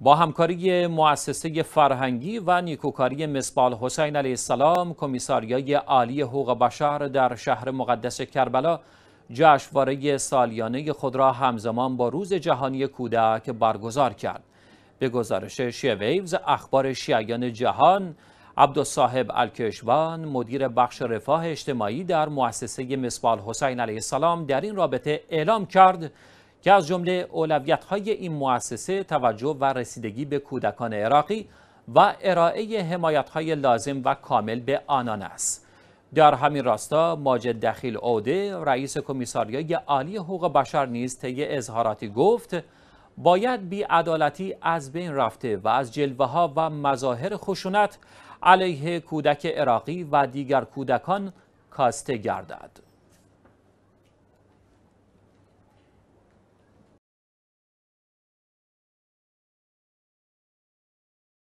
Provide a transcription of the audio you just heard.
با همکاری مؤسسه فرهنگی و نیکوکاری مصبال حسین علیه السلام کمیساریای عالی حقوق بشر در شهر مقدس کربلا جشنواره سالیانه خود را همزمان با روز جهانی کودک برگزار کرد به گزارش شیویوز اخبار شیعیان جهان عبدالصاحب الکشوان مدیر بخش رفاه اجتماعی در مؤسسه مصبال حسین علیه السلام در این رابطه اعلام کرد که از جمله اولویت های این مؤسسه توجه و رسیدگی به کودکان عراقی و ارائه حمایت های لازم و کامل به آنان است. در همین راستا ماجد دخیل اوده رئیس کمیساریای عالی حقوق بشر نیز طی اظهاراتی گفت باید بیعدالتی از بین رفته و از جلوه ها و مظاهر خشونت علیه کودک عراقی و دیگر کودکان کاسته گردد.